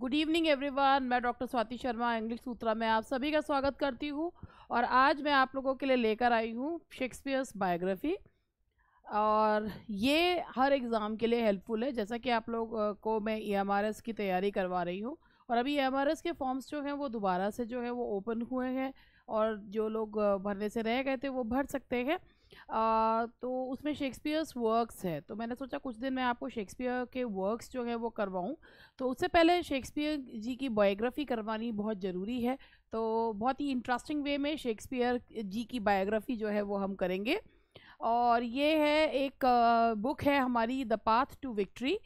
Good evening everyone मैं doctor Swati Sharma English Sutra में आप सभी का स्वागत करती हूँ और आज मैं आप लोगों के लिए लेकर आई हूँ शेक्सपियर्स बायोग्राफी और ये हर एग्ज़ाम के लिए हेल्पफुल है जैसा कि आप लोग को मैं ई e की तैयारी करवा रही हूँ और अभी ई e के फॉर्म्स जो हैं वो दोबारा से जो है वो ओपन हुए हैं और जो लोग भरने से रह गए थे वो भर सकते हैं आ, तो उसमें शेक्सपियर्स वर्क्स है तो मैंने सोचा कुछ दिन मैं आपको शेक्सपियर के वर्क्स जो है वो करवाऊँ तो उससे पहले शेक्सपियर जी की बायोग्राफ़ी करवानी बहुत ज़रूरी है तो बहुत ही इंटरेस्टिंग वे में शेक्सपियर जी की बायोग्राफ़ी जो है वो हम करेंगे और ये है एक बुक है हमारी द पाथ टू विक्ट्री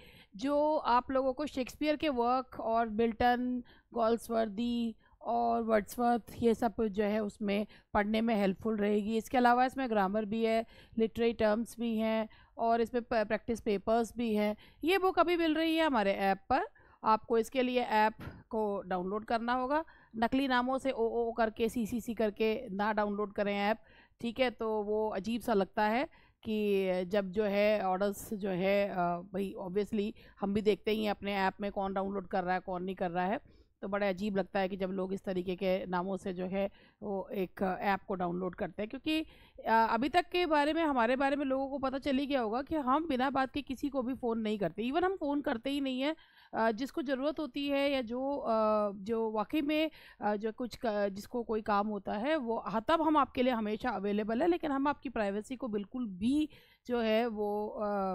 जो आप लोगों को शेक्सपियर के वर्क और बिल्टन गॉल्सवर्दी और वर्ड्सवर्थ ये सब जो है उसमें पढ़ने में हेल्पफुल रहेगी इसके अलावा इसमें ग्रामर भी है लिटरेरी टर्म्स भी हैं और इसमें प्रैक्टिस पेपर्स भी हैं ये बुक अभी मिल रही है हमारे ऐप पर आपको इसके लिए ऐप को डाउनलोड करना होगा नकली नामों से ओ ओ करके सी सी सी करके ना डाउनलोड करें ऐप ठीक है तो वो अजीब सा लगता है कि जब जो है ऑर्डर्स जो है भाई ऑब्वियसली हम भी देखते ही हैं अपने ऐप में कौन डाउनलोड कर रहा है कौन नहीं कर रहा है तो बड़ा अजीब लगता है कि जब लोग इस तरीके के नामों से जो है वो एक ऐप को डाउनलोड करते हैं क्योंकि अभी तक के बारे में हमारे बारे में लोगों को पता चली गया होगा कि हम बिना बात के किसी को भी फ़ोन नहीं करते इवन हम फ़ोन करते ही नहीं हैं जिसको ज़रूरत होती है या जो जो वाकई में जो कुछ जिसको कोई काम होता है वो तब हम आपके लिए हमेशा अवेलेबल है लेकिन हम आपकी प्राइवेसी को बिल्कुल भी जो है वो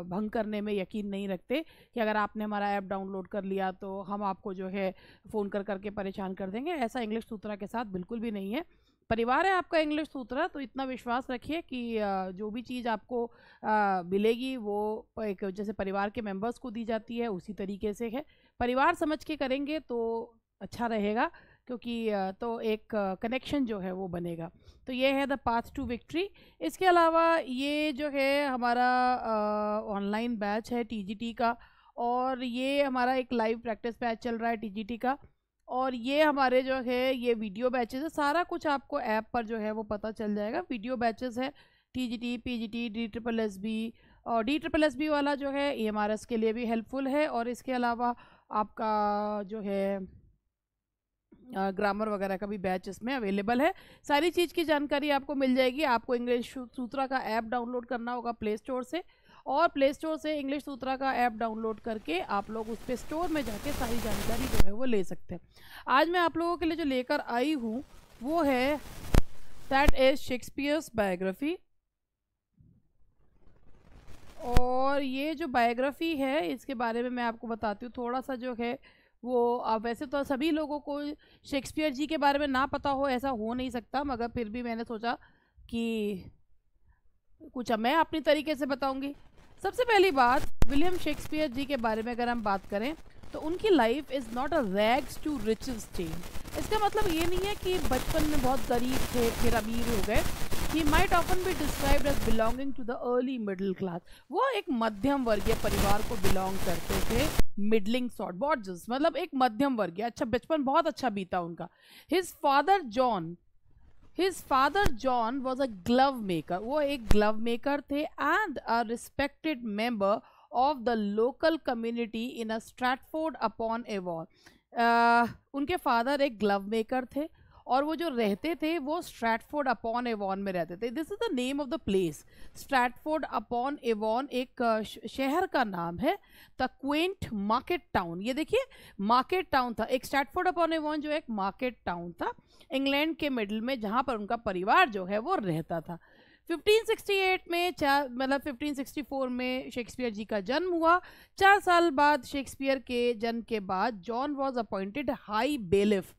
भंग करने में यकीन नहीं रखते कि अगर आपने हमारा ऐप डाउनलोड कर लिया तो हम आपको जो है फ़ोन कर करके परेशान कर देंगे ऐसा इंग्लिश सूत्रा के साथ बिल्कुल भी नहीं है परिवार है आपका इंग्लिश सूत्रा तो इतना विश्वास रखिए कि जो भी चीज़ आपको मिलेगी वो एक जैसे परिवार के मेंबर्स को दी जाती है उसी तरीके से है परिवार समझ के करेंगे तो अच्छा रहेगा क्योंकि तो एक कनेक्शन जो है वो बनेगा तो ये है द पाथ टू विक्ट्री इसके अलावा ये जो है हमारा ऑनलाइन बैच है टीजीटी का और ये हमारा एक लाइव प्रैक्टिस बैच चल रहा है टीजीटी का और ये हमारे जो है ये वीडियो बैचेस है सारा कुछ आपको ऐप पर जो है वो पता चल जाएगा वीडियो बैचेस है T G T P G T D triple S B और डी ट्रिपल एस बी वाला जो है ई एम आर एस के लिए भी हेल्पफुल है और इसके अलावा आपका जो है ग्रामर वगैरह का भी बैच इसमें अवेलेबल है सारी चीज़ की जानकारी आपको मिल जाएगी आपको इंग्लिश सूत्रा का ऐप डाउनलोड करना होगा प्ले स्टोर से और प्ले स्टोर से इंग्लिश सूत्रा का ऐप डाउनलोड करके आप लोग उस पर स्टोर में जाके सारी जानकारी जो है वो ले सकते हैं आज मैं आप लोगों के लिए जो लेकर आई हूँ वो है दैट इज़ शेक्सपियर्स बायोग्राफी और ये जो बायोग्राफी है इसके बारे में मैं आपको बताती हूँ थोड़ा सा जो है वो अब वैसे तो सभी लोगों को शेक्सपियर जी के बारे में ना पता हो ऐसा हो नहीं सकता मगर फिर भी मैंने सोचा कि कुछ मैं अपने तरीके से बताऊंगी सबसे पहली बात विलियम शेक्सपियर जी के बारे में अगर हम बात करें तो उनकी life is not a rags to riches change इसका मतलब ये नहीं है कि बचपन में बहुत गरीब थे फिर अमीर हो गए he might often be describe as belonging to the early middle class वो एक मध्यम वर्गीय परिवार को बिलोंग करते थे मिडलिंग सॉर्ट जस्ट मतलब एक मध्यम वर्गीय अच्छा बचपन बहुत अच्छा बीता उनका his father John his father John was a glove maker वो एक ग्लव मेकर थे and a respected member of the local community in a Stratford upon a उनके फादर एक ग्लव मेकर थे और वो जो रहते थे वो स्ट्रैटफोर्ड अपॉन एवॉन में रहते थे this is the name of the place Stratford upon Avon एक शहर का नाम है द क्वेंट मार्केट टाउन ये देखिए मार्केट टाउन था एक स्ट्रैटफोर्ड अपॉन एवॉन जो एक मार्केट टाउन था इंग्लैंड के मिडल में जहाँ पर उनका परिवार जो है वो रहता था 1568 में चार मतलब 1564 में शेक्सपियर जी का जन्म हुआ चार साल बाद शेक्सपियर के जन्म के बाद John was appointed high bailiff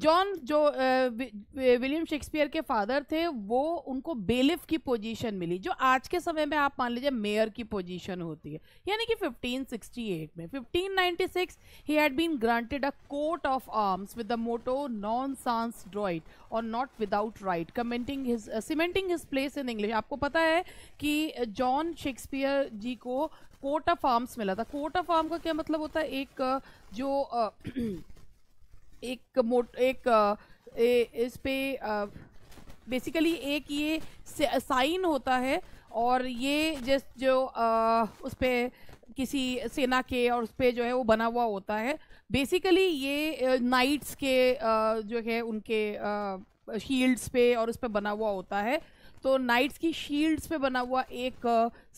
John जो विलियम शेक्सपियर के फादर थे वो उनको बेलिफ की पोजीशन मिली जो आज के समय में आप मान लीजिए मेयर की पोजीशन होती है यानी कि 1568 में 1596 he had been granted a court of arms with the motto नॉन सांस ड्रॉइट और not without right commenting his cementing his place in English आपको पता है कि जॉन शेक्सपियर जी को कोर्ट ऑफ आर्म्स मिला था कोर्ट ऑफ आर्म का क्या मतलब होता है एक जो एक मोट एक ए, इस पे बेसिकली एक ये साइन होता है और ये जिस जो आ, उस पर किसी सेना के और उस पर जो है वो बना हुआ होता है बेसिकली ये नाइट्स के आ, जो है उनके शील्ड्स पे और उस पर बना हुआ होता है तो नाइट्स की शील्ड्स पे बना हुआ एक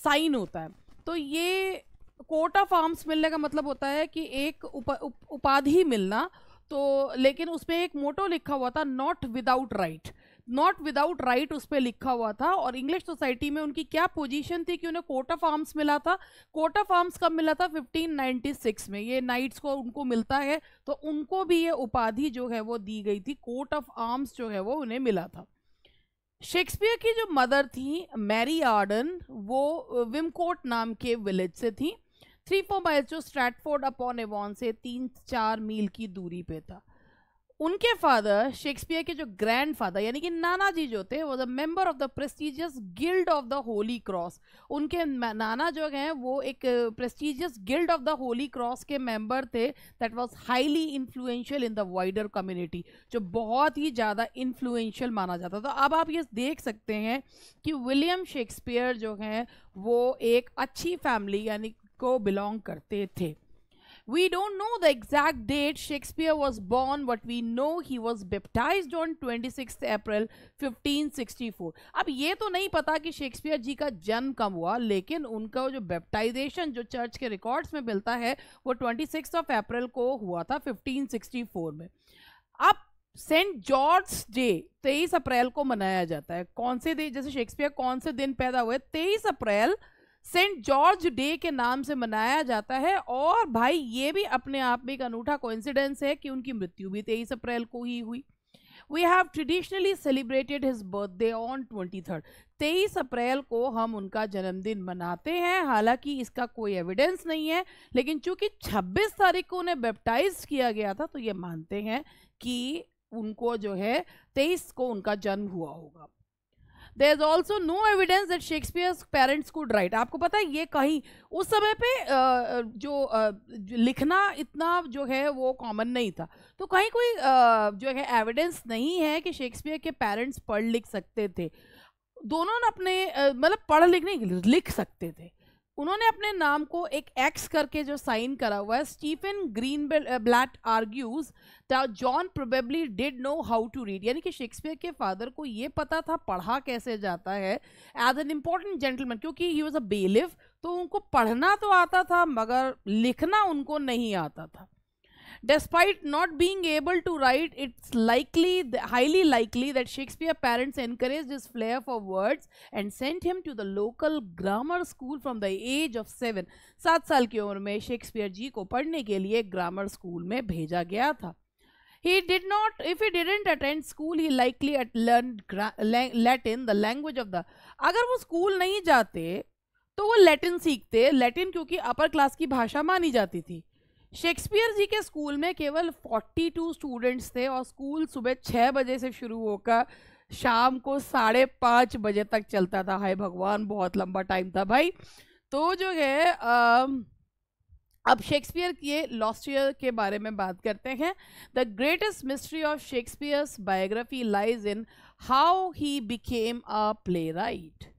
साइन होता है तो ये कोट ऑफ आर्म्स मिलने का मतलब होता है कि एक उप, उप, उपाधि मिलना तो लेकिन उसमें एक मोटो लिखा हुआ था not without right not without right उस पर लिखा हुआ था और इंग्लिश सोसाइटी में उनकी क्या पोजीशन थी कि उन्हें कोट ऑफ आर्म्स मिला था कोट ऑफ आर्म्स कब मिला था 1596 में ये नाइट्स को उनको मिलता है तो उनको भी ये उपाधि जो है वो दी गई थी कोट ऑफ आर्म्स जो है वो उन्हें मिला था शेक्सपियर की जो मदर थी मैरी आर्डन वो विमकोट uh, नाम के विलेज से थी थ्री फोर माइल्स जो स्ट्रैटफोर्ड अपॉन एवॉन से तीन चार मील की दूरी पे था उनके फादर शेक्सपियर के जो ग्रैंड फादर यानी कि नाना जी जो थे was a member of the prestigious guild of the Holy Cross उनके नाना जो हैं वो एक prestigious guild of the Holy Cross के मेंबर थे that was highly influential in the wider community जो बहुत ही ज़्यादा इन्फ्लुएंशियल माना जाता तो अब आप ये देख सकते हैं कि विलियम शेक्सपियर जो हैं वो एक अच्छी फैमिली यानी को बिलोंग करते थे We don't know the exact date Shakespeare was born, but we know he was baptized on 26th April 1564. अब ये तो नहीं पता कि शेक्सपियर जी का जन्म कब हुआ लेकिन उनका जो बेप्टाइजेशन जो चर्च के रिकॉर्ड्स में मिलता है वो 26th ऑफ अप्रैल को हुआ था 1564 में अब सेंट जॉर्ज डे तेईस अप्रैल को मनाया जाता है कौन से दिन जैसे शेक्सपियर कौन से दिन पैदा हुए तेईस अप्रैल सेंट जॉर्ज डे के नाम से मनाया जाता है और भाई ये भी अपने आप में एक अनूठा कोइंसिडेंस है कि उनकी मृत्यु भी तेईस अप्रैल को ही हुई we have traditionally celebrated his birthday on twenty third तेईस अप्रैल को हम उनका जन्मदिन मनाते हैं हालांकि इसका कोई एविडेंस नहीं है लेकिन चूंकि 26 तारीख को उन्हें बेप्टाइज किया गया था तो ये मानते हैं कि उनको जो है तेईस को उनका जन्म हुआ होगा there is also no evidence that Shakespeare's parents could write आपको पता है ये कहीं उस समय पे जो लिखना इतना जो है वो कॉमन नहीं था तो कहीं कोई जो है एविडेंस नहीं है कि शेक्सपियर के पेरेंट्स पढ़ लिख सकते थे दोनों ने अपने मतलब पढ़ लिख नहीं लिख सकते थे उन्होंने अपने नाम को एक एक्स करके जो साइन करा हुआ है Stephen Greenblatt argues John probably did know how to read यानी कि शेक्सपियर के फादर को ये पता था पढ़ा कैसे जाता है एज एन इम्पॉर्टेंट जेंटलमैन क्योंकि ही वॉज अ बेलिफ तो उनको पढ़ना तो आता था मगर लिखना उनको नहीं आता था Despite not being able to write, it's likely, highly likely that Shakespeare's parents encouraged his flair for words and sent him to the local grammar school from the age of seven. सात साल की उम्र में Shakespeare जी को पढ़ने के लिए grammar school में भेजा गया था he did not if he didn't attend school he likely at learned latin the language of the अगर वो स्कूल नहीं जाते तो वो लैटिन सीखते लैटिन क्योंकि अपर क्लास की भाषा मानी जाती थी शेक्सपियर जी के स्कूल में केवल 42 स्टूडेंट्स थे और स्कूल सुबह छः बजे से शुरू होकर शाम को साढ़े पाँच बजे तक चलता था हाय भगवान बहुत लंबा टाइम था भाई तो जो है आ, अब शेक्सपियर के लॉस्टियर के बारे में बात करते हैं the greatest mystery of Shakespeare's biography lies in how he became a playwright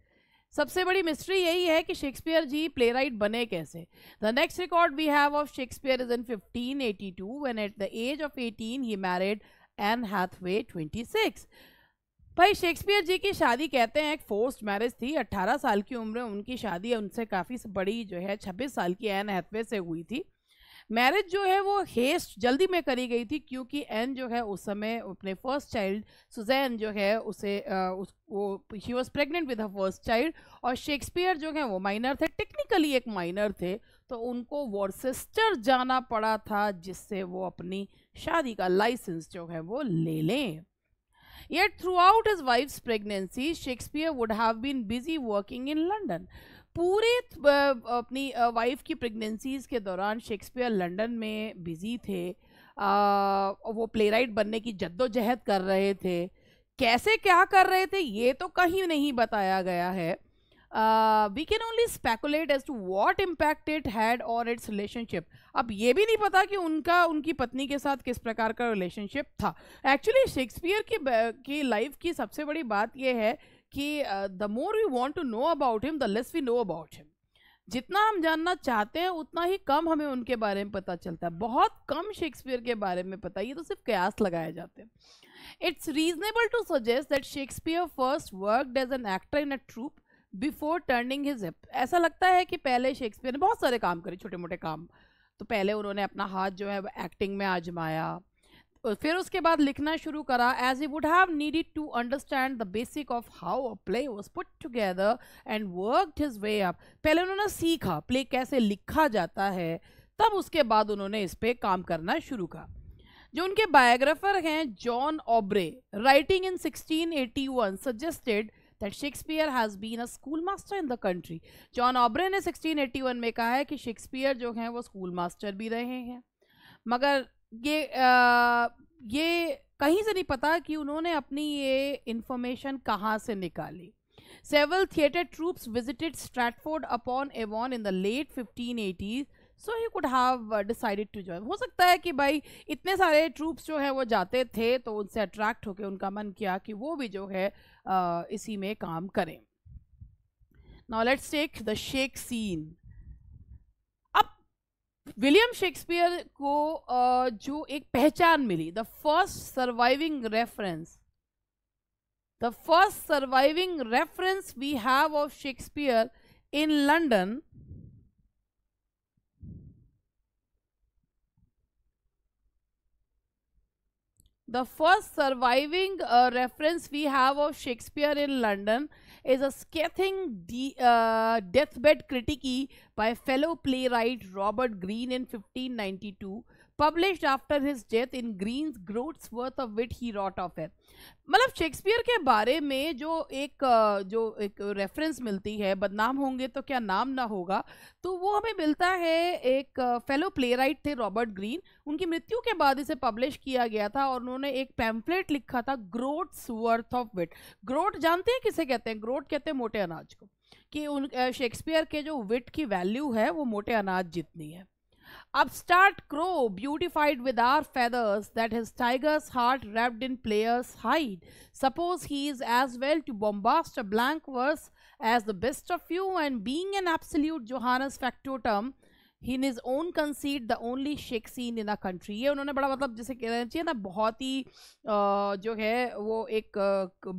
सबसे बड़ी मिस्ट्री यही है कि शेक्सपियर जी प्ले बने कैसे the next record we have of Shakespeare is in 1582 when at the age of 18 he married an twenty six भाई Shakespeare ji की शादी कहते हैं एक फोर्स्ड मैरिज थी 18 साल की उम्र में उनकी शादी उनसे काफ़ी बड़ी जो है 26 साल की एन हैथवे से हुई थी मैरिज जो है वो हेस्ट जल्दी में करी गई थी क्योंकि एन जो है उस समय अपने फर्स्ट चाइल्ड सुजैन जो है उसे उस वो ही was pregnant with a first child और शेक्सपियर जो है वो माइनर थे टेक्निकली एक माइनर थे तो उनको वॉर्सेस्टर जाना पड़ा था जिससे वो अपनी शादी का लाइसेंस जो है वो ले लें Yet throughout his wife's pregnancy, Shakespeare would have been busy working in London. पूरे अपनी वाइफ की प्रेगनेंसीज़ के दौरान शेक्सपियर लंदन में बिज़ी थे आ, वो प्लेराइट बनने की जद्दोजहद कर रहे थे कैसे क्या कर रहे थे ये तो कहीं नहीं बताया गया है we can only speculate as to what impact it had और इट्स रिलेशनशिप अब ये भी नहीं पता कि उनका उनकी पत्नी के साथ किस प्रकार का रिलेशनशिप था एक्चुअली शेक्सपियर की लाइफ की सबसे बड़ी बात यह है कि the more we want to know about him the less we know about him जितना हम जानना चाहते हैं उतना ही कम हमें उनके बारे में पता चलता है बहुत कम शेक्सपियर के बारे में पता है ये तो सिर्फ कयास लगाए जाते हैं it's reasonable to suggest that Shakespeare first worked as an actor in a troupe before turning his hip ऐसा लगता है कि पहले शेक्सपियर ने बहुत सारे काम करे छोटे मोटे काम तो पहले उन्होंने अपना हाथ जो है एक्टिंग में आजमाया फिर उसके बाद लिखना शुरू करा as he would have needed to understand the basic of how a play was put together and work his way up पहले उन्होंने सीखा प्ले कैसे लिखा जाता है तब उसके बाद उन्होंने इस पर काम करना शुरू करा जो उनके बायोग्राफर हैं John Aubrey writing in 1681 suggested that Shakespeare has been a schoolmaster in the country John Aubrey ने 1681 में कहा है कि शेक्सपियर जो हैं वो स्कूल मास्टर भी रहे हैं मगर ये आ, ये कहीं से नहीं पता कि उन्होंने अपनी ये इन्फॉर्मेशन कहाँ से निकाली several theatre troupes visited Stratford upon Avon in the late fifteen eighties so he could have decided to join हो सकता है कि भाई इतने सारे ट्रूप्स जो हैं वो जाते थे तो उनसे अट्रैक्ट होकर उनका मन किया कि वो भी जो है आ, इसी में काम करें now let's take the shake scene William Shakespeare को जो एक पहचान मिली the first surviving reference the first surviving reference we have of Shakespeare in London the first surviving reference we have of Shakespeare in London is a scathing de uh, deathbed critique by fellow playwright Robert Greene in 1592 published after his death in Greene groats worth of wit he wrote of है मतलब Shakespeare के बारे में जो एक जो एक reference मिलती है बदनाम होंगे तो क्या नाम ना होगा तो वो हमें मिलता है एक फेलो प्लेराइट थे रॉबर्ट ग्रीन उनकी मृत्यु के बाद इसे पब्लिश किया गया था और उन्होंने एक पैम्फलेट लिखा था groats worth of wit groat जानते हैं किसे कहते हैं ग्रोट कहते हैं मोटे अनाज को कि उन शेक्सपियर के जो विट की वैल्यू है वो मोटे अनाज जितनी है Upstart crow, beautified with our feathers, that his tiger's heart wrapped in player's hide. Suppose he is as well to bombast a blank verse as the best of you, and being an absolute Johannes factotum, in his own conceit the only shake scene in a country ये उन्होंने बड़ा मतलब जैसे कहना चाहिए ना बहुत ही जो है वो एक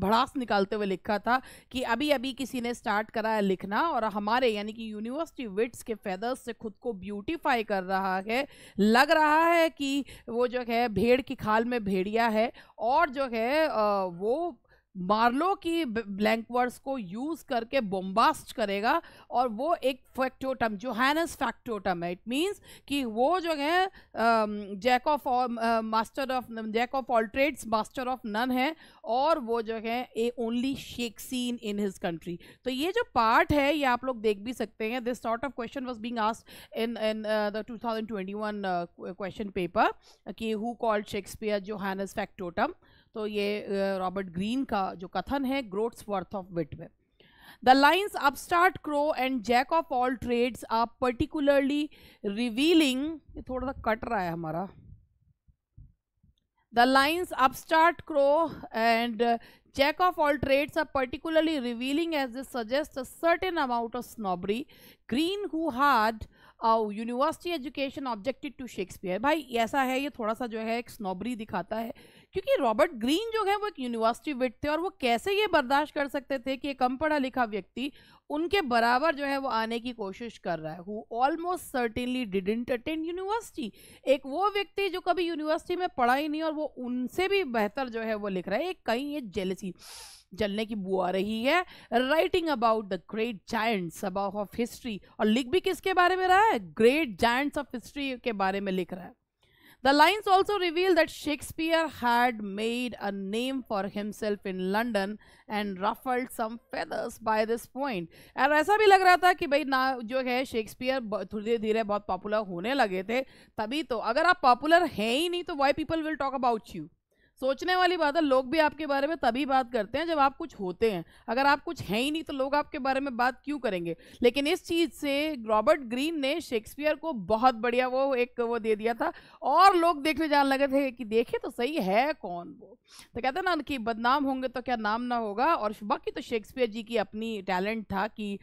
भड़ास निकालते हुए लिखा था कि अभी अभी किसी ने स्टार्ट करा है लिखना और हमारे यानी कि यूनिवर्सिटी विट्स के फेदर्स से खुद को ब्यूटीफाई कर रहा है लग रहा है कि वो जो है भेड़ की खाल में भेड़िया है और जो है वो मार्लो की ब्लैंक वर्ड्स को यूज करके बोम्बास्ट करेगा और वो एक फैक्टोटम जो हैनस फैक्टोटम है इट मींस कि वो जो है jack of master of jack of all trades master of none है और वो जो है a only shake scene in his country तो ये जो पार्ट है ये आप लोग देख भी सकते हैं this sort of question was being asked in in the two question paper कि हु कॉल्ड शेक्सपियर जो हैनस फैक्टोटम तो ये रॉबर्ट ग्रीन का जो कथन है ग्रोथ्स वर्थ ऑफ विट में the lines upstart crow and jack of all trades are particularly revealing थोड़ा सा कट रहा है हमारा the lines upstart crow and jack of all trades are particularly revealing as this suggest a certain amount of of Greene who had university education objected to Shakespeare भाई ऐसा है ये थोड़ा सा जो है एक स्नॉबरी दिखाता है क्योंकि रॉबर्ट ग्रीन जो है वो एक यूनिवर्सिटी विट थे और वो कैसे ये बर्दाश्त कर सकते थे कि एक कम पढ़ा लिखा व्यक्ति उनके बराबर जो है वो आने की कोशिश कर रहा है who almost certainly didn't attend university एक वो व्यक्ति जो कभी यूनिवर्सिटी में पढ़ा ही नहीं और वो उनसे भी बेहतर जो है वो लिख रहा है एक कहीं ये जेलसी जलने की बुआ रही है writing about the great giants about of history और लिख भी किसके बारे में रहा है ग्रेट जायंट्स ऑफ हिस्ट्री के बारे में लिख रहा है The lines also reveal that Shakespeare had made a name for himself in London and ruffled some feathers by this point. And aisa bhi lag raha tha ki bhai na jo hai Shakespeare thode dheere bahut popular hone lage the tabhi to agar aap popular hai hi nahi to why people will talk about you? सोचने वाली बात है लोग भी आपके बारे में तभी बात करते हैं जब आप कुछ होते हैं अगर आप कुछ हैं ही नहीं तो लोग आपके बारे में बात क्यों करेंगे लेकिन इस चीज़ से रॉबर्ट ग्रीन ने शेक्सपियर को बहुत बढ़िया वो एक वो दे दिया था और लोग देखने जान लगे थे कि देखे तो सही है कौन वो तो कहते ना कि बदनाम होंगे तो क्या नाम ना होगा और बाकी तो शेक्सपियर जी की अपनी टैलेंट था कि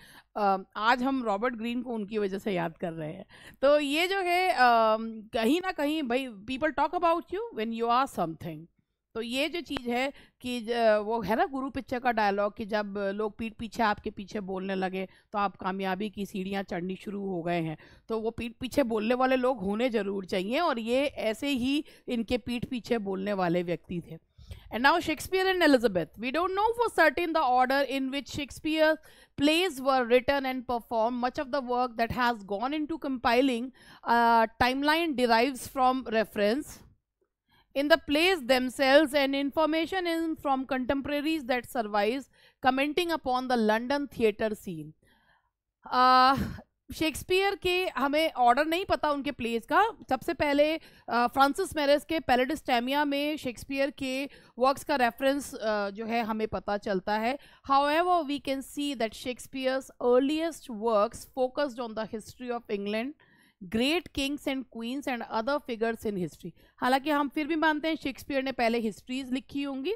आज हम रॉबर्ट ग्रीन को उनकी वजह से याद कर रहे हैं तो ये जो है कहीं ना कहीं भाई people talk about you when you are something तो ये जो चीज़ है कि वो है ना गुरु पिक्चर का डायलॉग कि जब लोग पीठ पीछे आपके पीछे बोलने लगे तो आप कामयाबी की सीढ़ियाँ चढ़नी शुरू हो गए हैं तो वो पीठ पीछे बोलने वाले लोग होने ज़रूर चाहिए और ये ऐसे ही इनके पीठ पीछे बोलने वाले व्यक्ति थे and now Shakespeare and Elizabeth we don't know for certain the order in which Shakespeare plays were written and perform much of the work that has gone into compiling timeline derive from reference in the plays themselves and information in from contemporaries that survives commenting upon the London theater scene. Uh, Shakespeare के हमें order नहीं पता उनके pledge का सबसे पहले Francis uh, मेरेस के पैलेडिस्टेमिया में शेक्सपियर के वर्क्स का रेफरेंस uh, जो है हमें पता चलता है however we can see that Shakespeare's earliest works focused on the history of England great kings and queens and other figures in history हालांकि हम फिर भी मानते हैं शेक्सपियर ने पहले हिस्ट्रीज लिखी होंगी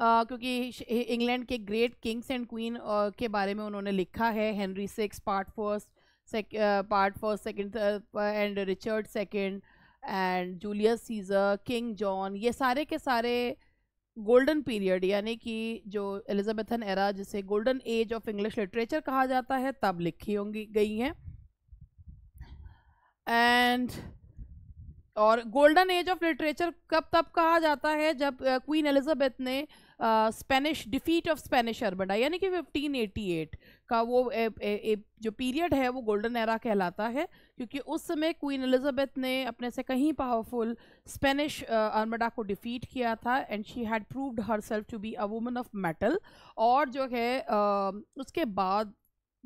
Uh, क्योंकि इंग्लैंड के ग्रेट किंग्स एंड क्वीन के बारे में उन्होंने लिखा है Henry six part first part first second and Richard second and Julius Caesar King John ये सारे के सारे गोल्डन पीरियड यानी कि जो एलिजाबेथन एरा जिसे golden age of English literature कहा जाता है तब लिखी होंगी गई हैं एंड और गोल्डन एज ऑफ लिटरेचर कब तब कहा जाता है जब क्वीन uh, एलिजाबेथ ने Spanish defeat of Spanish Armada यानी कि 1588 का वो ए, ए, ए, जो पीरियड है वो गोल्डन एरा कहलाता है क्योंकि उस समय क्वीन एलिजाबेथ ने अपने से कहीं पावरफुल स्पेनिश अर्मडा को डिफीट किया था and she had proved herself to be a woman of mettle और जो है uh, उसके बाद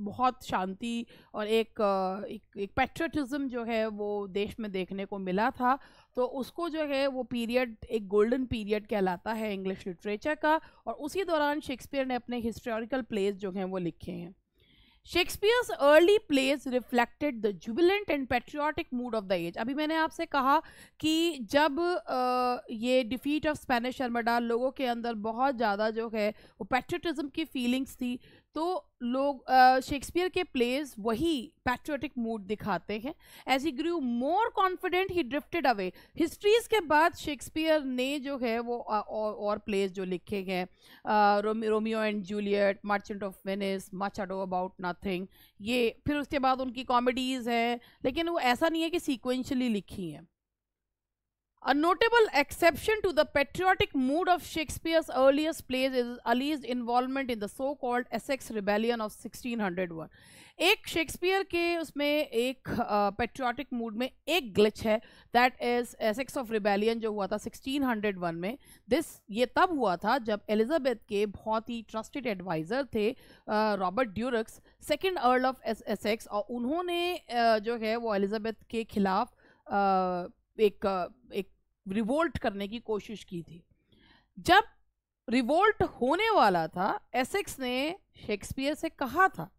बहुत शांति और एक एक, एक पैट्रियटिज़म जो है वो देश में देखने को मिला था तो उसको जो है वो पीरियड एक गोल्डन पीरियड कहलाता है इंग्लिश लिटरेचर का और उसी दौरान शेक्सपियर ने अपने हिस्टोरिकल प्लेस जो हैं वो लिखे हैं Shakespeare's early plays reflected the jubilant and patriotic mood of the age अभी मैंने आपसे कहा कि जब आ, ये डिफीट ऑफ स्पेनिश अरमडा लोगों के अंदर बहुत ज़्यादा जो है वो पेट्रियटिज़म की फीलिंग्स थी तो लोग शेक्सपियर के प्लेज वही पैट्रियोटिक मूड दिखाते हैं as he grew more confident he drifted away histories के बाद शेक्सपियर ने जो है वो और, प्लेज जो लिखे गए Romeo and Juliet Merchant of Venice Much Ado About Nothing ये फिर उसके बाद उनकी कॉमेडीज़ हैं लेकिन वो ऐसा नहीं है कि सीक्वेंशली लिखी हैं A notable exception to the patriotic mood of Shakespeare's earliest plays is Ali's involvement in the so-called Essex Rebellion of 1601. एक शेक्सपियर के उसमें एक पेट्रियाटिक uh, मूड में एक ग्लिच है that is Essex of rebellion जो हुआ था 1601 में दिस ये तब हुआ था जब एलिजाबेथ के बहुत ही ट्रस्टेड एडवाइज़र थे Robert Devereux second earl of Essex और उन्होंने uh, जो है वो एलिजाबेथ के खिलाफ uh, एक एक रिवोल्ट करने की कोशिश की थी जब रिवोल्ट होने वाला था एसेक्स ने शेक्सपियर से कहा था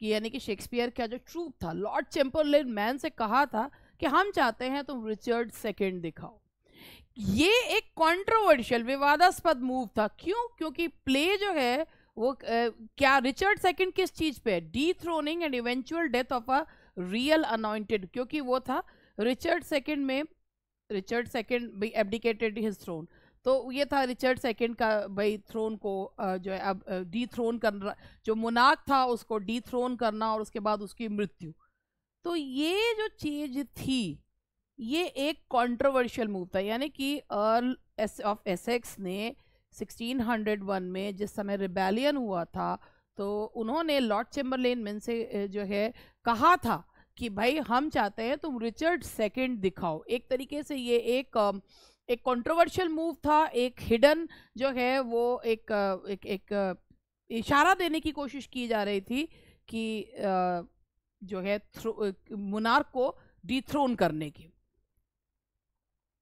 कि यानी कि शेक्सपियर का जो ट्रूप था लॉर्ड चैम्परलेन मैन से कहा था कि हम चाहते हैं तुम रिचर्ड सेकेंड दिखाओ ये एक कंट्रोवर्शियल विवादास्पद मूव था क्यों क्योंकि प्ले जो है वो uh, क्या रिचर्ड सेकंड किस चीज पे है dethroning and eventual death of a real anointed क्योंकि वो था रिचर्ड सेकेंड में रिचर्ड सेकेंड भी एबडिकेटेड हिज थ्रोन तो ये था रिचर्ड सेकेंड का भाई थ्रोन को जो है अब डी थ्रोन करना जो मुनाक था उसको डी थ्रोन करना और उसके बाद उसकी मृत्यु तो ये जो चीज थी ये एक कंट्रोवर्शियल मूव था यानी कि अर्ल एस ऑफ एसेक्स ने 1601 में जिस समय रिबेलियन हुआ था तो उन्होंने लॉर्ड चेम्बरलेन मैन से जो है कहा था कि भाई हम चाहते हैं तुम रिचर्ड सेकेंड दिखाओ एक तरीके से ये एक एक कंट्रोवर्शियल मूव था एक हिडन जो है वो एक एक एक इशारा देने की कोशिश की जा रही थी कि जो है मुनार को डिथ्रोन करने की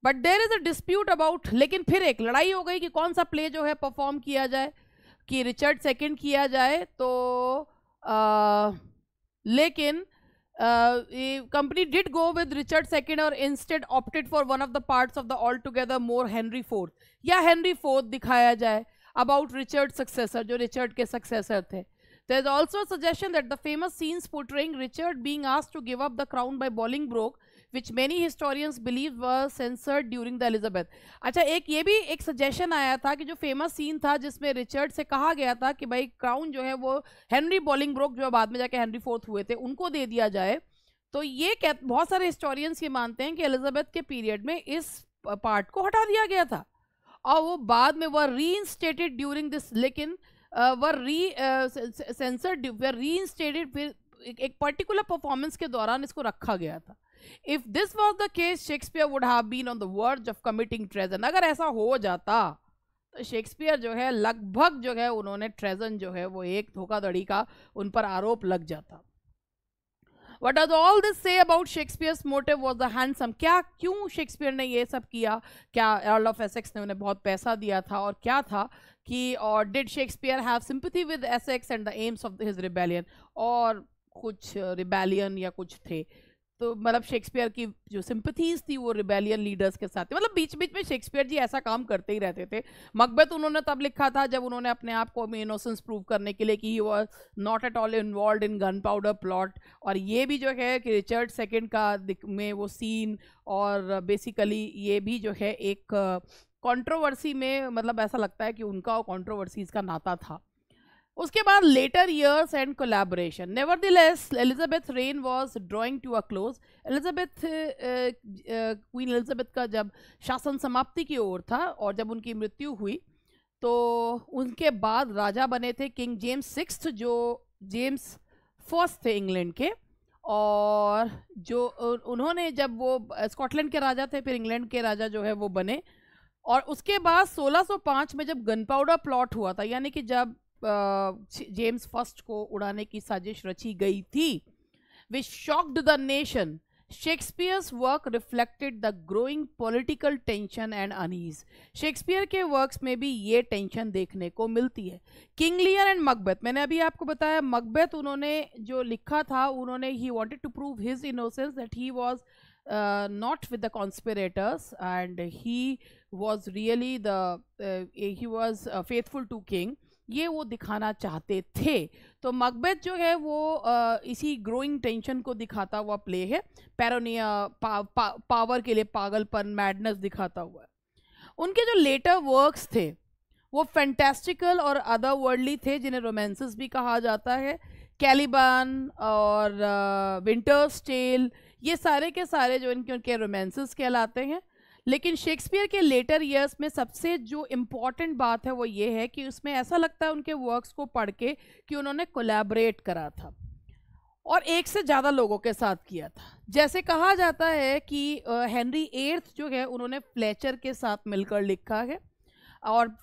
but there is a dispute about लेकिन फिर एक लड़ाई हो गई कि कौन सा प्ले जो है परफॉर्म किया जाए कि रिचर्ड सेकेंड किया जाए तो आ, लेकिन company did go with Richard II और instead opted for one of the parts of the altogether more Henry IV या Henry IV दिखाया जाए about Richard successor जो Richard के successor थे There is also a suggestion that the famous scenes portraying Richard being asked to give up the crown by Bolingbroke which many historians believe was censored during the Elizabeth अच्छा एक ये भी एक suggestion आया था कि जो फेमस सीन था जिसमें रिचर्ड से कहा गया था कि भाई क्राउन जो है वो हेनरी बॉलिंग ब्रोक जो बाद में जाके हेनरी फोर्थ हुए थे उनको दे दिया जाए तो ये कह बहुत सारे हिस्टोरियंस ये मानते हैं कि एलिजाबेथ के पीरियड में इस पार्ट को हटा दिया गया था और वो बाद में वह री इंस्टेटेड ड्यूरिंग दिस लेकिन वह री सेंसर वर री इंस्टेटेड फिर एक पर्टिकुलर परफॉर्मेंस के दौरान इसको रखा गया था if this was the case Shakespeare would have been on the verge of committing treason अगर ऐसा हो जाता तो शेक्सपियर जो है लगभग जो है उन्होंने ट्रेजन जो है वो एक धोखाधड़ी का उन पर आरोप लग जाता what does all this say about Shakespeare's motive was the handsome क्या क्यों शेक्सपियर ने ये सब किया क्या अर्ल ऑफ एसेक्स ने उन्हें बहुत पैसा दिया था और क्या था कि और did Shakespeare have sympathy with Essex and the aims of his rebellion और कुछ रिबेलियन या कुछ थे तो मतलब शेक्सपियर की जो सिंपथीज थी वो रिबेलियन लीडर्स के साथ मतलब बीच बीच में शेक्सपियर जी ऐसा काम करते ही रहते थे मकबत उन्होंने तब लिखा था जब उन्होंने अपने आप को इनोसेंस प्रूव करने के लिए कि he was not at all involve in gunpowder plot और ये भी जो है कि रिचर्ड सेकेंड का में वो सीन और बेसिकली ये भी जो है एक कंट्रोवर्सी में मतलब ऐसा लगता है कि उनका और का नाता था उसके बाद later years and collaboration nevertheless Elizabeth reign was drawing to a close Elizabeth Queen Elizabeth का जब शासन समाप्ति की ओर था और जब उनकी मृत्यु हुई तो उनके बाद राजा बने थे किंग जेम्स सिक्स जो जेम्स फर्स्ट थे इंग्लैंड के और जो उन्होंने जब वो स्कॉटलैंड के राजा थे फिर इंग्लैंड के राजा जो है वो बने और उसके बाद 1605 में जब गनपाउडर प्लॉट हुआ था यानी कि जब जेम्स फर्स्ट को उड़ाने की साजिश रची गई थी which shocked the nation Shakespeare's work reflected the growing political tension and unease Shakespeare के वर्क्स में भी ये टेंशन देखने को मिलती है किंग लियर एंड मकबैथ मैंने अभी आपको बताया मकबैथ उन्होंने जो लिखा था उन्होंने he wanted to prove his innocence that he was not with the conspirators and he was really the he was faithful to king ये वो दिखाना चाहते थे तो मकबेथ जो है वो इसी ग्रोइंग टेंशन को दिखाता हुआ प्ले है पैरोनिया पा, पा, पावर के लिए पागलपन मैडनेस दिखाता हुआ है उनके जो लेटर वर्क्स थे वो फैंटेस्टिकल और अदर वर्ल्डली थे जिन्हें रोमांसेस भी कहा जाता है कैलिबान और विंटर्स टेल ये सारे के सारे जो इनके उनके रोमांसेस कहलाते हैं लेकिन शेक्सपियर के लेटर ईयर्स में सबसे जो इम्पॉर्टेंट बात है वो ये है कि उसमें ऐसा लगता है उनके वर्क्स को पढ़ के कि उन्होंने कोलैबोरेट करा था और एक से ज़्यादा लोगों के साथ किया था जैसे कहा जाता है कि हेनरी एर्थ जो है उन्होंने फ्लेचर के साथ मिलकर लिखा है और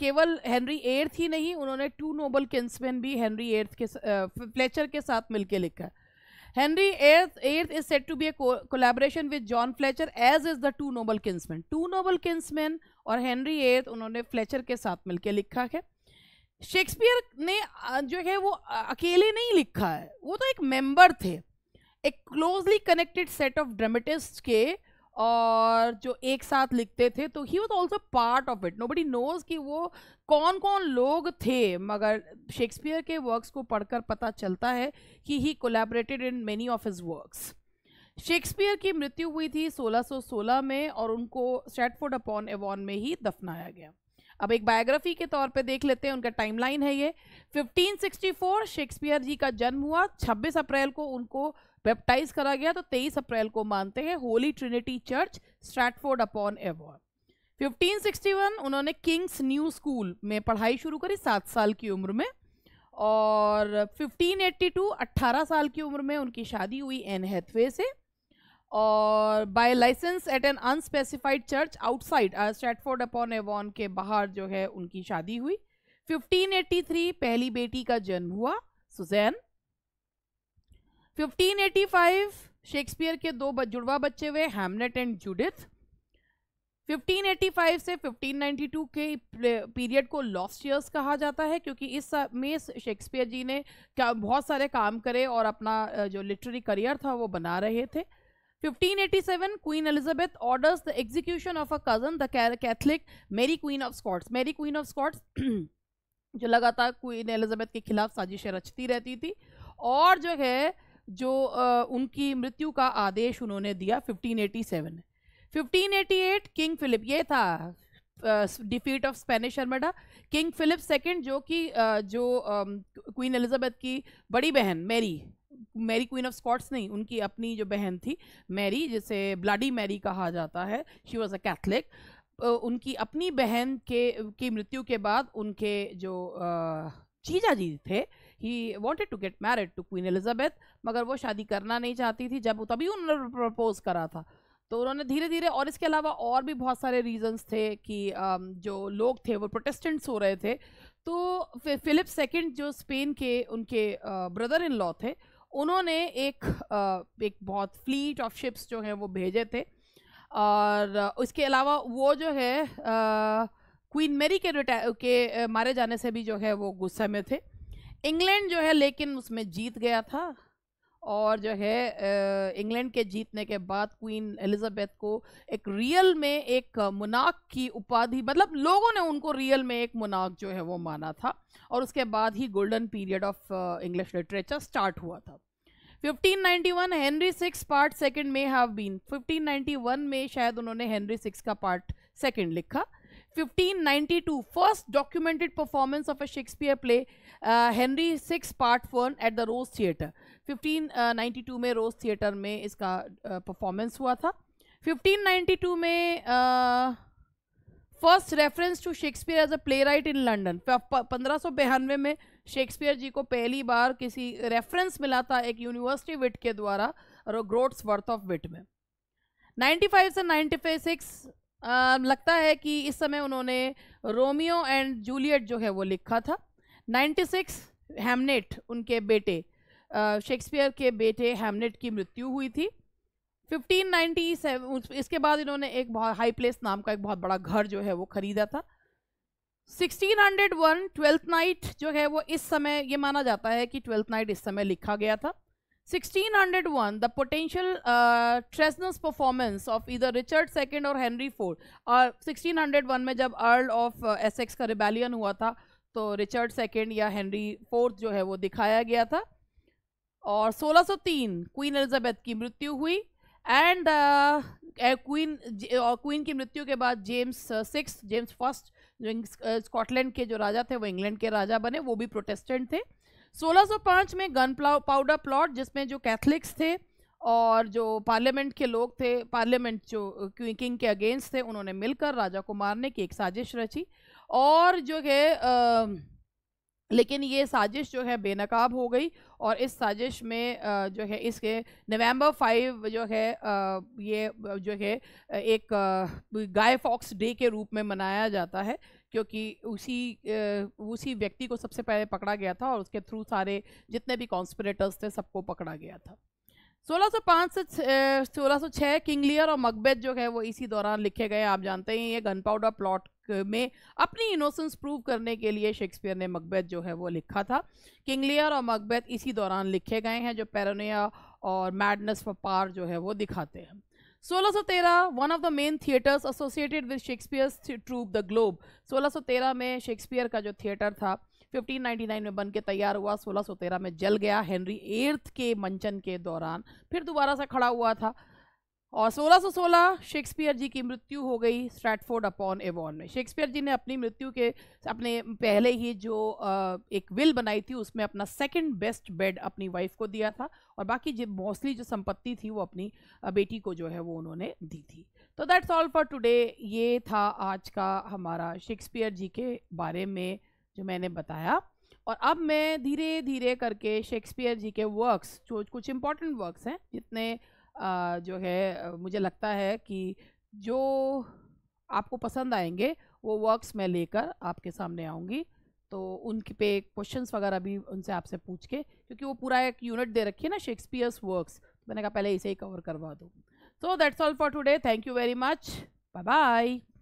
केवल हेनरी एर्थ ही नहीं उन्होंने टू नोबल किन्समैन भी हेनरी एर्थ के फ्लेचर के साथ मिलकर लिखा है Henry VIII is said to be a co collaboration with John Fletcher as is the two noble kinsmen. Two noble kinsmen और Henry VIII उन्होंने Fletcher के साथ मिलकर लिखा है शेक्सपियर ने जो है वो अकेले नहीं लिखा है वो तो एक मेंबर थे एक closely connected set of dramatist के और जो एक साथ लिखते थे तो he was also part of it nobody knows कि वो कौन कौन लोग थे मगर शेक्सपियर के वर्क्स को पढ़कर पता चलता है कि he collaborated in many of his works Shakespeare की मृत्यु हुई थी 1616 में और उनको स्टैटफोर्ड अपॉन एवॉन में ही दफनाया गया अब एक बायोग्राफी के तौर पे देख लेते हैं उनका टाइमलाइन है ये 1564 शेक्सपियर जी का जन्म हुआ 26 अप्रैल को उनको बेप्टाइज करा गया तो 23 अप्रैल को मानते हैं Holy Trinity Church Stratford upon Avon 1561 उन्होंने किंग्स न्यू स्कूल में पढ़ाई शुरू करी सात साल की उम्र में और 1582 18 साल की उम्र में उनकी शादी हुई एन हैथवे से और by licence at an unspecified church outside Stratford upon Avon के बाहर जो है उनकी शादी हुई 1583 पहली बेटी का जन्म हुआ सुजैन 1585 शेक्सपियर के दो जुड़वा बच्चे हुए हैमलेट एंड जूडिथ 1585 से 1592 के पीरियड को लॉस्ट ईयर्स कहा जाता है क्योंकि इस में शेक्सपियर जी ने क्या बहुत सारे काम करे और अपना जो लिटरेरी करियर था वो बना रहे थे 1587 Queen Elizabeth orders the execution of a cousin the Catholic Mary Queen of Scots Mary Queen of Scots जो लगातार क्वीन एलिजाबेथ के खिलाफ साजिशें रचती रहती थी और जो है जो उनकी मृत्यु का आदेश उन्होंने दिया 1587 1588 किंग फिलिप ये था defeat of Spanish Armada King Philip second जो कि जो क्वीन एलिजाबेथ की बड़ी बहन Mary Mary Queen of Scots नहीं उनकी अपनी जो बहन थी मैरी जिसे ब्लडी मैरी कहा जाता है शी वॉज अ कैथलिक उनकी अपनी बहन के की मृत्यु के बाद उनके जो चीजा जी थे he wanted to get married to Queen Elizabeth मगर वो शादी करना नहीं चाहती थी जब तभी उन्होंने प्रपोज करा था तो उन्होंने धीरे धीरे और इसके अलावा और भी बहुत सारे रीजंस थे कि जो लोग थे वो प्रोटेस्टेंट्स हो रहे थे तो फिलिप सेकंड जो स्पेन के उनके ब्रदर इन लॉ थे उन्होंने एक एक बहुत फ्लीट ऑफ शिप्स जो हैं वो भेजे थे और उसके अलावा वो जो है क्वीन मेरी के रिटा के मारे जाने से भी जो है वो गुस्से में थे इंग्लैंड जो है लेकिन उसमें जीत गया था और जो है इंग्लैंड के जीतने के बाद क्वीन एलिजाबेथ को एक रियल में एक मुनाक की उपाधि मतलब लोगों ने उनको रियल में एक मुनाक जो है वो माना था और उसके बाद ही golden period of English literature start हुआ था 1591 हेनरी सिक्स पार्ट सेकंड में हैव बीन 1591 में शायद उन्होंने हेनरी सिक्स का पार्ट सेकंड लिखा 1592 first documented performance of a shakespeare play uh, henry six part one at the Rose theatre 1592 में रोज theatre में इसका परफॉर्मेंस uh, हुआ था 1592 में first reference to Shakespeare as a playwright in London पंद्रह सौ बयानवे में शेक्सपियर जी को पहली बार किसी रेफरेंस मिला था एक यूनिवर्सिटी विट के द्वारा और ग्रोट्स वर्थ ऑफ विट में 95 से 96 आ, लगता है कि इस समय उन्होंने रोमियो एंड जूलियट जो है वो लिखा था 96 हेमनेट उनके बेटे शेक्सपियर के बेटे हेमनेट की मृत्यु हुई थी 1597 इसके बाद इन्होंने एक बहुत हाई प्लेस नाम का एक बहुत बड़ा घर जो है वो खरीदा था 1601 ट्वेल्थ नाइट जो है वो इस समय ये माना जाता है कि ट्वेल्थ नाइट इस समय लिखा गया था 1601 the potential uh, Tresnus performance of either Richard II और Henry Ford और 1601 में जब Earl of uh, Essex का rebellion हुआ था तो रिचर्ड सेकेंड या हेनरी फोर्थ जो है वो दिखाया गया था और 1603 क्वीन एलिजाबेथ की मृत्यु हुई एंड क्वीन और क्वीन की मृत्यु के बाद जेम्स सिक्स जेम्स फर्स्ट जो स्कॉटलैंड uh, के जो राजा थे वो इंग्लैंड के राजा बने वो भी प्रोटेस्टेंट थे 1605 में गन पाउडर प्लॉट जिसमें जो कैथलिक्स थे और जो पार्लियामेंट के लोग थे पार्लियामेंट जो किंग uh, के अगेंस्ट थे उन्होंने मिलकर राजा को मारने की एक साजिश रची और जो है लेकिन ये साजिश जो है बेनकाब हो गई और इस साजिश में जो है इसके नवंबर फाइव जो है ये जो है एक गाय फॉक्स डे के रूप में मनाया जाता है क्योंकि उसी उसी व्यक्ति को सबसे पहले पकड़ा गया था और उसके थ्रू सारे जितने भी कॉन्स्परेटर्स थे सबको पकड़ा गया था 1605 से 1606 किंगलियर और मकबेद जो है वो इसी दौरान लिखे गए आप जानते हैं ये गन पाउडर प्लॉट में अपनी इनोसेंस प्रूव करने के लिए शेक्सपियर ने मकबेद जो है वो लिखा था किंगलियर और मकबेद इसी दौरान लिखे गए हैं जो पैरोनिया और मैडनेस फॉर पार जो है वो दिखाते हैं 1613 one of the main theatres associated with Shakespeare's troupe the Globe 1613 में शेक्सपियर का जो थिएटर था 1599 में बन के तैयार हुआ 1613 में जल गया हेनरी एर्थ के मंचन के दौरान फिर दोबारा से खड़ा हुआ था और 1616 शेक्सपियर जी की मृत्यु हो गई स्ट्रैटफोर्ड अपॉन एवॉन में शेक्सपियर जी ने अपनी मृत्यु के अपने पहले ही जो एक विल बनाई थी उसमें अपना सेकंड बेस्ट बेड अपनी वाइफ को दिया था और बाकी जो मोस्टली जो संपत्ति थी वो अपनी बेटी को जो है वो उन्होंने दी थी तो दैट्स ऑल फॉर टुडे ये था आज का हमारा शेक्सपियर जी के बारे में जो मैंने बताया और अब मैं धीरे धीरे करके शेक्सपियर जी के वर्क्स जो कुछ इंपॉर्टेंट वर्क्स हैं जितने जो है मुझे लगता है कि जो आपको पसंद आएंगे वो वर्क्स मैं लेकर आपके सामने आऊँगी तो उनके पे क्वेश्चंस वगैरह भी उनसे आपसे पूछ के क्योंकि वो पूरा एक यूनिट दे रखी है ना शेक्सपियर्स वर्क्स मैंने कहा पहले इसे ही कवर करवा दूँ so that's all for today thank you very much bye bye